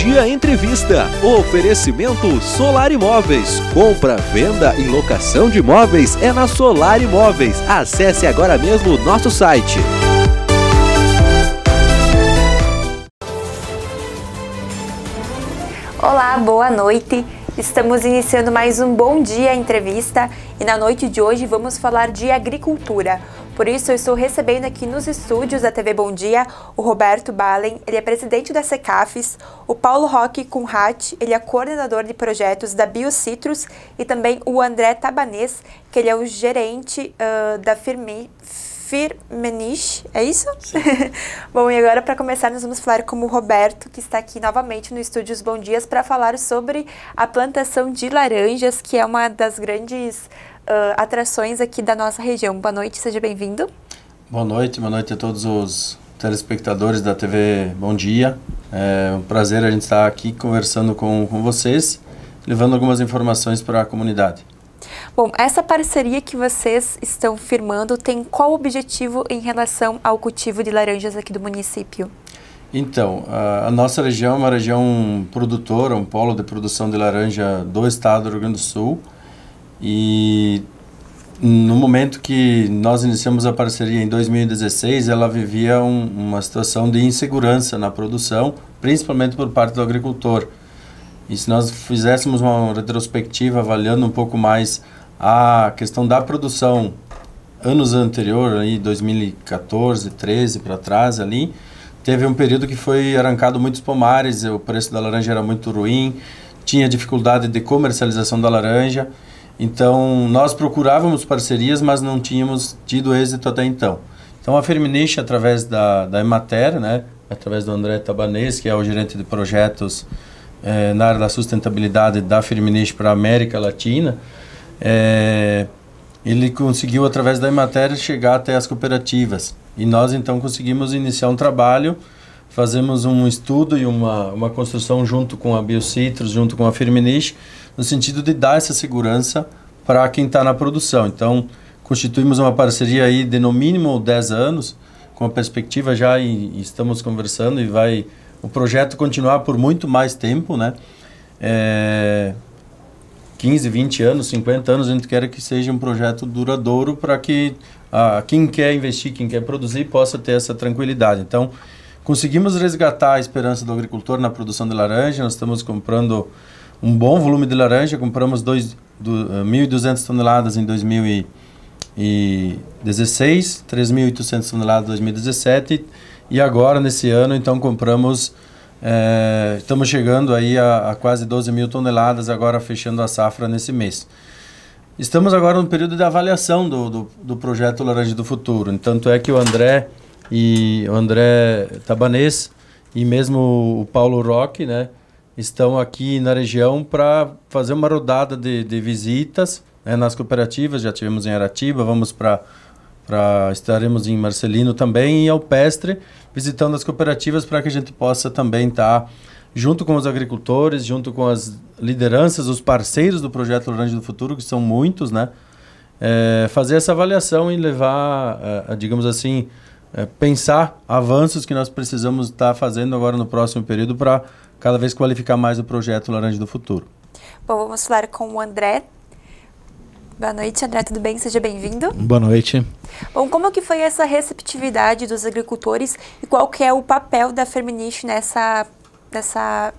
Dia Entrevista. Oferecimento Solar Imóveis. Compra, venda e locação de imóveis é na Solar Imóveis. Acesse agora mesmo o nosso site. Olá, boa noite. Estamos iniciando mais um Bom Dia Entrevista e na noite de hoje vamos falar de agricultura. Por isso, eu estou recebendo aqui nos estúdios da TV Bom Dia o Roberto Balen, ele é presidente da Secafes, o Paulo Roque Kunrat, ele é coordenador de projetos da Biocitrus e também o André Tabanês, que ele é o gerente uh, da Firmi, Firmenich, é isso? Bom, e agora para começar nós vamos falar com o Roberto, que está aqui novamente no estúdios Bom Dias para falar sobre a plantação de laranjas, que é uma das grandes uh, atrações aqui da nossa região. Boa noite, seja bem-vindo. Boa noite, boa noite a todos os telespectadores da TV Bom Dia. É um prazer a gente estar aqui conversando com, com vocês, levando algumas informações para a comunidade. Bom, essa parceria que vocês estão firmando tem qual objetivo em relação ao cultivo de laranjas aqui do município? Então, a, a nossa região é uma região produtora, um polo de produção de laranja do estado do Rio Grande do Sul. E no momento que nós iniciamos a parceria em 2016, ela vivia um, uma situação de insegurança na produção, principalmente por parte do agricultor. E se nós fizéssemos uma retrospectiva avaliando um pouco mais a questão da produção anos anterior, aí 2014, 13 para trás ali, teve um período que foi arrancado muitos pomares, o preço da laranja era muito ruim, tinha dificuldade de comercialização da laranja. Então, nós procurávamos parcerias, mas não tínhamos tido êxito até então. Então, a Fermination, através da, da Emater, né, através do André Tabanês, que é o gerente de projetos eh, na área da sustentabilidade da Fermination para a América Latina, eh, ele conseguiu, através da Emater, chegar até as cooperativas. E nós, então, conseguimos iniciar um trabalho fazemos um estudo e uma, uma construção junto com a Biocitrus, junto com a Firmenich, no sentido de dar essa segurança para quem está na produção. Então, constituímos uma parceria aí de no mínimo 10 anos, com a perspectiva já e, e estamos conversando e vai o projeto continuar por muito mais tempo, né? É, 15, 20 anos, 50 anos, a gente quer que seja um projeto duradouro para que ah, quem quer investir, quem quer produzir, possa ter essa tranquilidade. Então, Conseguimos resgatar a esperança do agricultor na produção de laranja. Nós estamos comprando um bom volume de laranja. Compramos dois, 1.200 eh, toneladas em 2016, 3.800 toneladas em 2017 e agora, nesse ano, então, compramos... É, estamos chegando aí a, a, quase 12 mil toneladas, agora fechando a safra nesse mês. Estamos agora no período de avaliação do, do, do projeto Laranja do Futuro. Tanto é que o André e o André Tabanês e mesmo o Paulo Roque, né, estão aqui na região para fazer uma rodada de, de visitas né, nas cooperativas. Já tivemos em Aratiba, vamos para para estaremos em Marcelino também e Alpestre visitando as cooperativas para que a gente possa também estar tá, junto com os agricultores, junto com as lideranças, os parceiros do projeto Laranja do Futuro que são muitos, né? É, fazer essa avaliação e levar, eh, eh, digamos assim, é, pensar avanços que nós precisamos estar tá fazendo agora no próximo período para cada vez qualificar mais o projeto Laranja do Futuro. Bom, vamos falar com o André. Boa noite, André, tudo bem? Seja bem-vindo. Boa noite. Bom, como que foi essa receptividade dos agricultores e qual que é o papel da Feminist nessa, nessa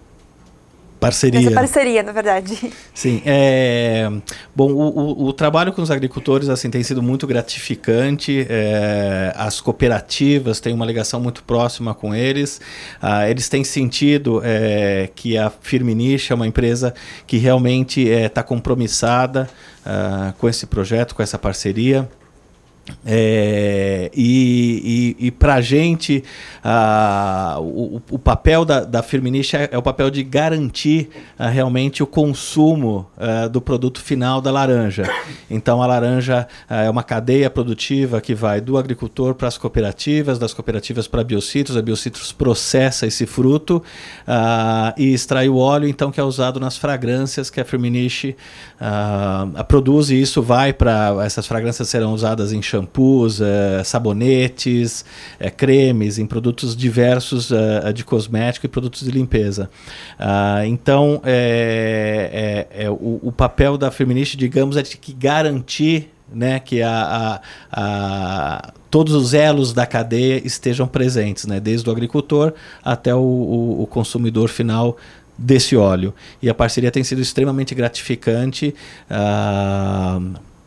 Parceria. Essa né? parceria, na verdade. Sim. É... Bom, o, o, o, trabalho com os agricultores assim tem sido muito gratificante. É... As cooperativas têm uma ligação muito próxima com eles. Ah, eles têm sentido é, que a Firminich é uma empresa que realmente está é, compromissada ah, com esse projeto, com essa parceria. É, e, e, e para a gente, o, o, papel da, da Firminich é, é, o papel de garantir ah, realmente o consumo ah, do produto final da laranja. Então, a laranja ah, é uma cadeia produtiva que vai do agricultor para as cooperativas, das cooperativas para biocitros. A biocitros processa esse fruto e extrai o óleo, então, que é usado nas fragrâncias que a Firminich produz, e isso vai para. Essas fragrâncias serão usadas em shampoos, é, sabonetes, é, cremes, em produtos diversos é, de cosmético e produtos de limpeza. Ah, então, é, é, é o, o, papel da feminista, digamos, é de que garantir né, que a, a, a todos os elos da cadeia estejam presentes, né, desde o agricultor até o, o, o consumidor final desse óleo. E a parceria tem sido extremamente gratificante. Ah,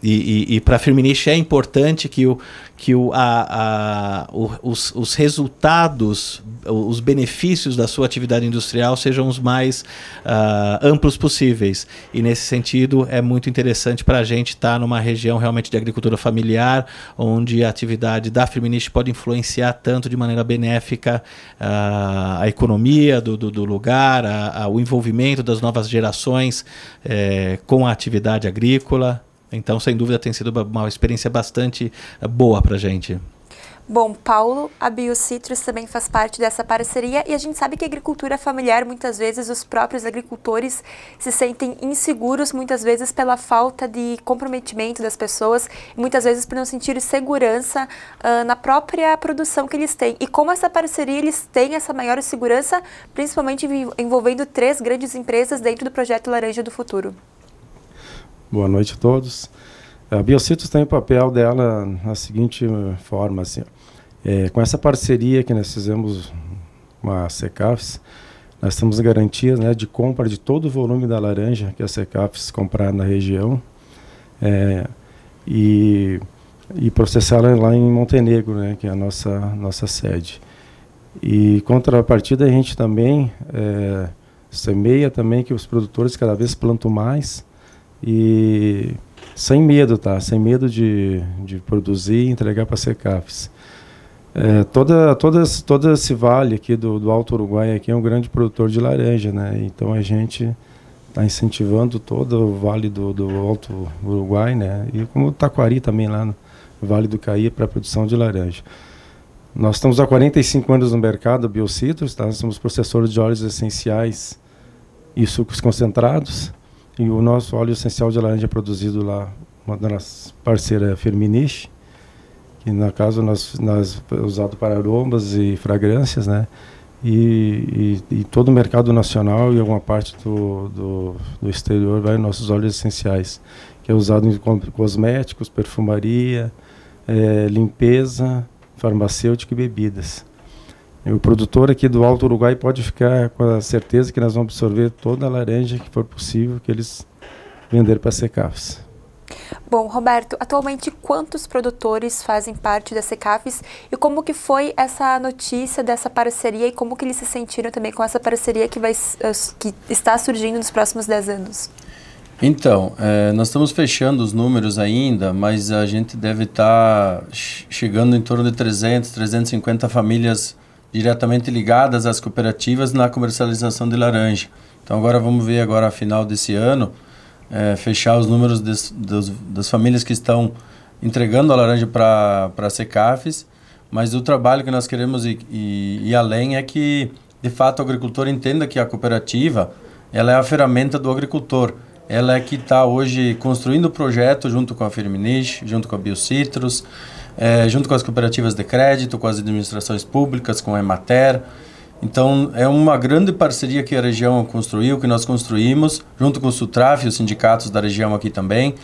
e, e, e para a Firminich é importante que, o, que o, a, a, o, os, os resultados, os benefícios da sua atividade industrial sejam os mais uh, amplos possíveis. E nesse sentido, é muito interessante para a gente estar tá numa região realmente de agricultura familiar, onde a atividade da Firminich pode influenciar tanto de maneira benéfica uh, a economia do, do, do lugar, a, o envolvimento das novas gerações eh, com a atividade agrícola. Então, sem dúvida, tem sido uma experiência bastante eh, boa para a gente. Bom, Paulo, a Biocitrus também faz parte dessa parceria e a gente sabe que a agricultura familiar, muitas vezes, os próprios agricultores se sentem inseguros, muitas vezes pela falta de comprometimento das pessoas, muitas vezes por não sentir segurança uh, na própria produção que eles têm. E como essa parceria, eles têm essa maior segurança, principalmente envolvendo três grandes empresas dentro do projeto Laranja do Futuro. Boa noite a todos. A Biocitos tem o papel dela na seguinte forma, assim, é, com essa parceria que nós fizemos com a Secafes, nós temos garantias né, de compra de todo o volume da laranja que a Secafes comprar na região é, e, e processá-la lá em Montenegro, né, que é a nossa, nossa sede. E contrapartida a gente também é, semeia também que os produtores cada vez plantam mais, e sem medo, tá? Sem medo de, de produzir e entregar para a Secafes. É, toda, toda, todo esse vale aqui do, do Alto Uruguai aqui é um grande produtor de laranja, né? Então a gente está incentivando todo o vale do, do Alto Uruguai, né? E como o Taquari também lá no Vale do Caí é para a produção de laranja. Nós estamos há 45 anos no mercado biocitros, tá? Nós somos processadores de óleos essenciais e sucos concentrados. E o nosso óleo essencial de laranja é produzido lá, uma da nossa parceira Firminiche, que no caso nós, nós é usado para aromas e fragrâncias, né? E, e, e, todo o mercado nacional e alguma parte do, do, do exterior vai nossos óleos essenciais, que é usado em cosméticos, perfumaria, é, limpeza, farmacêutica e bebidas o produtor aqui do Alto Uruguai pode ficar com a certeza que nós vamos absorver toda a laranja que for possível que eles vender para a Secafes. Bom, Roberto, atualmente quantos produtores fazem parte da Secafes e como que foi essa notícia dessa parceria e como que eles se sentiram também com essa parceria que, vai, eh, que está surgindo nos próximos 10 anos? Então, é, nós estamos fechando os números ainda, mas a gente deve tá estar chegando em torno de 300, 350 famílias diretamente ligadas às cooperativas na comercialização de laranja. Então agora vamos ver agora a final desse ano é, fechar os números des, dos, das famílias que estão entregando a laranja para a Secafes, mas o trabalho que nós queremos ir, além é que de fato o agricultor entenda que a cooperativa ela é a ferramenta do agricultor. Ela é que está hoje construindo o projeto junto com a Firminich, junto com a Biocitrus, é, junto com as cooperativas de crédito, com as administrações públicas, com a Emater. Então, é uma grande parceria que a região construiu, que nós construímos, junto com o Sutraf, os sindicatos da região aqui também,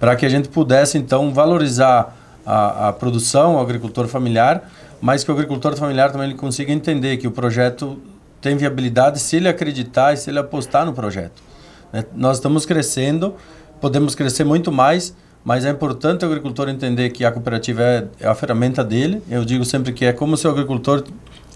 para que a gente pudesse, então, valorizar a, a, produção, o agricultor familiar, mas que o agricultor familiar também ele consiga entender que o projeto tem viabilidade se ele acreditar e se ele apostar no projeto. Né? Nós estamos crescendo, podemos crescer muito mais, mas é importante o agricultor entender que a cooperativa é, é, a ferramenta dele. Eu digo sempre que é como se o agricultor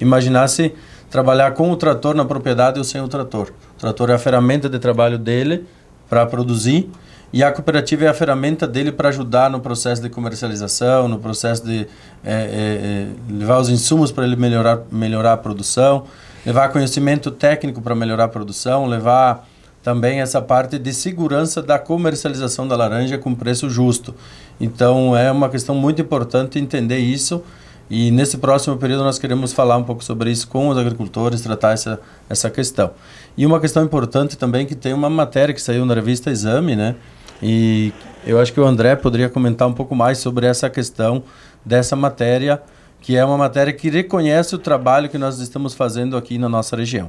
imaginasse trabalhar com o trator na propriedade ou sem o trator. O trator é a ferramenta de trabalho dele para produzir e a cooperativa é a ferramenta dele para ajudar no processo de comercialização, no processo de é, é, é levar os insumos para ele melhorar, melhorar a produção, levar conhecimento técnico para melhorar a produção, levar também essa parte de segurança da comercialização da laranja com preço justo. Então é uma questão muito importante entender isso. E nesse próximo período nós queremos falar um pouco sobre isso com os agricultores, tratar essa, essa questão. E uma questão importante também é que tem uma matéria que saiu na revista Exame, né? E eu acho que o André poderia comentar um pouco mais sobre essa questão dessa matéria, que é uma matéria que reconhece o trabalho que nós estamos fazendo aqui na nossa região.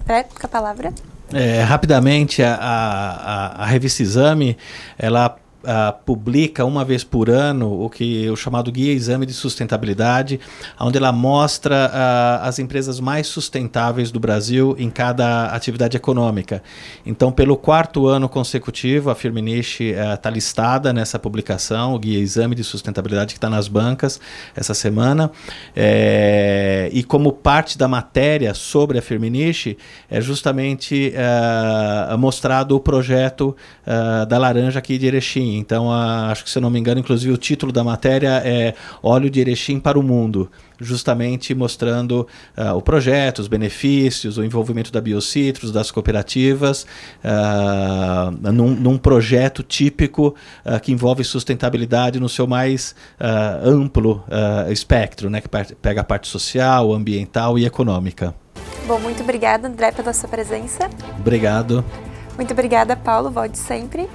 André, com a palavra. É, rapidamente, a, a, a, revista Exame ela uh, publica uma vez por ano o que é o chamado Guia Exame de Sustentabilidade, onde ela mostra uh, as empresas mais sustentáveis do Brasil em cada atividade econômica. Então, pelo quarto ano consecutivo, a Firminich está eh, uh, listada nessa publicação, o Guia Exame de Sustentabilidade, que está nas bancas essa semana. É, e como parte da matéria sobre a Firminich é justamente eh, mostrado o projeto da Laranja aqui de Erechim. Então, a, acho que se eu não me engano, inclusive o título da matéria é Óleo de Erechim para o Mundo, justamente mostrando uh, o projeto, os benefícios, o envolvimento da Biocitros, das cooperativas, uh, num, num, projeto típico uh, que envolve sustentabilidade no seu mais amplo espectro, né, que pega a parte social, ambiental e econômica. Bom, muito obrigada, André, pela sua presença. Obrigado. Muito obrigada, Paulo. Volte sempre.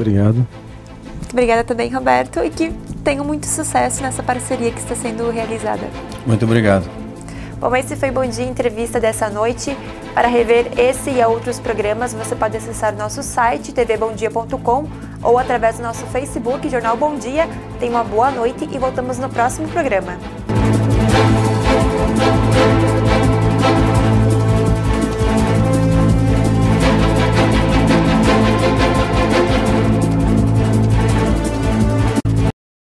Obrigado. Muito obrigada também, Roberto, e que tenham muito sucesso nessa parceria que está sendo realizada. Muito obrigado. Bom, esse foi Bom Dia Entrevista dessa noite. Para rever esse e outros programas, você pode acessar nosso site tvbomdia.com ou através do nosso Facebook Jornal Bom Dia. Tenha uma boa noite e voltamos no próximo programa.